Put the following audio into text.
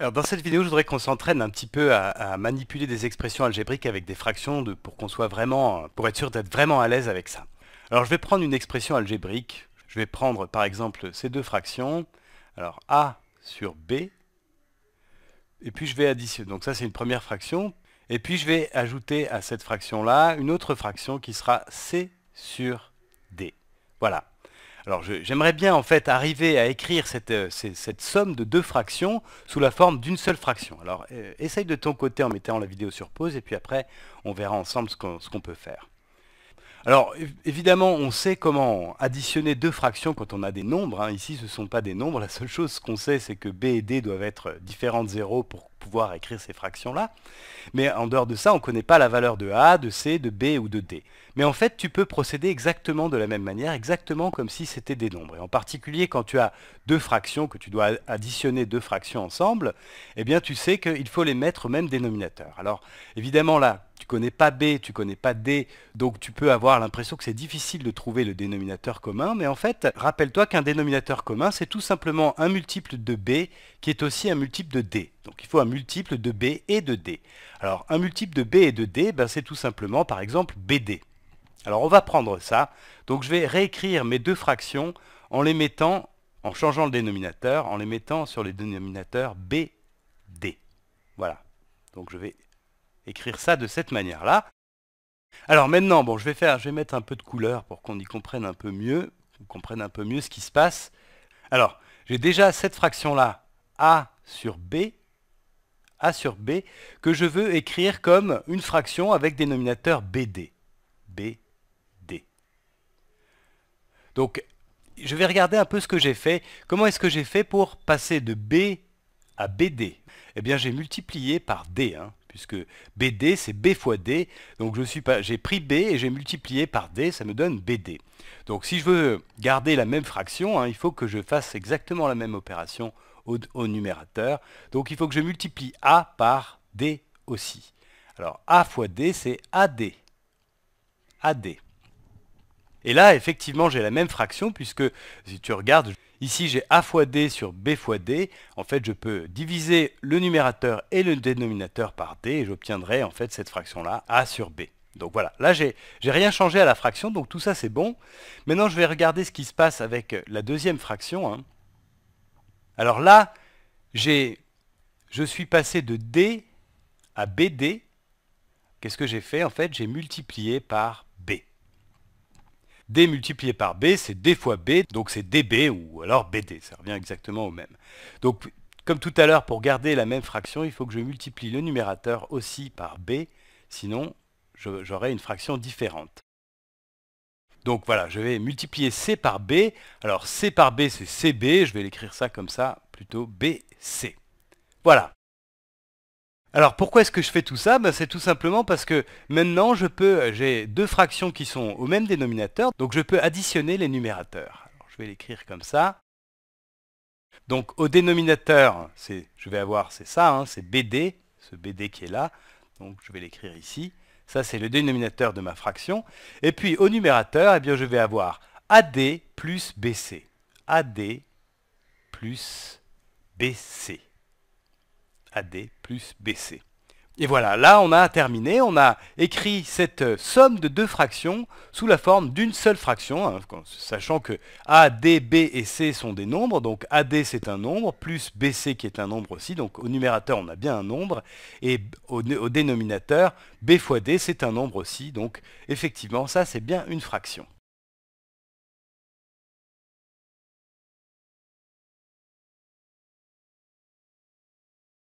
dans cette vidéo, je voudrais qu'on s'entraîne un petit peu à, manipuler des expressions algébriques avec des fractions pour qu'on soit vraiment, pour être sûr d'être vraiment à l'aise avec ça. Alors je vais prendre une expression algébrique. Je vais prendre par exemple ces deux fractions. Alors A sur B. Et puis je vais additionner. Donc ça c'est une première fraction. Et puis je vais ajouter à cette fraction-là une autre fraction qui sera C sur D. Voilà. Alors j'aimerais bien en fait arriver à écrire euh, cette, somme de deux fractions sous la forme d'une seule fraction. Alors euh, essaye de ton côté en mettant la vidéo sur pause et puis après on verra ensemble ce qu'on peut faire. Alors évidemment on sait comment additionner deux fractions quand on a des nombres. Hein. Ici ce ne sont pas des nombres, la seule chose qu'on sait c'est que b et d doivent être différents de 0. pour pouvoir écrire ces fractions-là. Mais en dehors de ça, on ne connaît pas la valeur de A, de C, de B ou de D. Mais en fait, tu peux procéder exactement de la même manière, exactement comme si c'était des nombres. Et en particulier, quand tu as deux fractions, que tu dois additionner deux fractions ensemble, eh bien tu sais qu'il faut les mettre au même dénominateur. Alors évidemment là, tu connais pas B, tu connais pas D, donc tu peux avoir l'impression que c'est difficile de trouver le dénominateur commun, mais en fait, rappelle-toi qu'un dénominateur commun, c'est tout simplement un multiple de B qui est aussi un multiple de D. Donc il faut un multiple de B et de D. Alors un multiple de B et de D, ben, c'est tout simplement par exemple BD. Alors on va prendre ça, donc je vais réécrire mes deux fractions en les mettant, en changeant le dénominateur, en les mettant sur les dénominateurs B, D. Voilà. Donc je vais écrire ça de cette manière-là. Alors maintenant, bon, je vais faire, je vais mettre un peu de couleur pour qu'on y comprenne un peu mieux, qu'on comprenne un peu mieux ce qui se passe. Alors, j'ai déjà cette fraction-là, A sur B, A sur B, que je veux écrire comme une fraction avec dénominateur BD. BD. Donc, je vais regarder un peu ce que j'ai fait. Comment est-ce que j'ai fait pour passer de B à BD Eh bien, j'ai multiplié par D. Hein puisque BD, c'est B fois D. Donc je suis pas, j'ai pris B et j'ai multiplié par D, ça me donne BD. Donc si je veux garder la même fraction, hein, il faut que je fasse exactement la même opération au, au, numérateur. Donc il faut que je multiplie A par D aussi. Alors A fois D, c'est AD. AD. Et là, effectivement, j'ai la même fraction, puisque si tu regardes, Ici, j'ai a fois d sur b fois d. En fait, je peux diviser le numérateur et le dénominateur par d et j'obtiendrai en fait cette fraction-là, a sur b. Donc voilà, là j'ai rien changé à la fraction, donc tout ça c'est bon. Maintenant je vais regarder ce qui se passe avec la deuxième fraction. Hein. Alors là, je suis passé de D à BD. Qu'est-ce que j'ai fait En fait, j'ai multiplié par D multiplié par B, c'est D fois B, donc c'est DB ou alors BD, ça revient exactement au même. Donc, comme tout à l'heure, pour garder la même fraction, il faut que je multiplie le numérateur aussi par B, sinon j'aurai une fraction différente. Donc voilà, je vais multiplier C par B. Alors C par B, c'est CB, je vais l'écrire ça comme ça, plutôt BC. Voilà. Alors pourquoi est-ce que je fais tout ça ben, C'est tout simplement parce que maintenant je peux, euh, j'ai deux fractions qui sont au même dénominateur, donc je peux additionner les numérateurs. je vais l'écrire comme ça. Donc au dénominateur, je vais avoir, c'est ça, hein, c'est BD, ce BD qui est là, donc je vais l'écrire ici. Ça c'est le dénominateur de ma fraction. Et puis au numérateur, eh bien, je vais avoir AD plus BC. AD plus BC. AD plus BC. Et voilà, là on a terminé, on a écrit cette euh, somme de deux fractions sous la forme d'une seule fraction, hein, sachant que A, D, B et C sont des nombres, donc AD c'est un nombre, plus BC qui est un nombre aussi, donc au numérateur on a bien un nombre, et au dénominateur B fois D c'est un nombre aussi, donc effectivement ça c'est bien une fraction.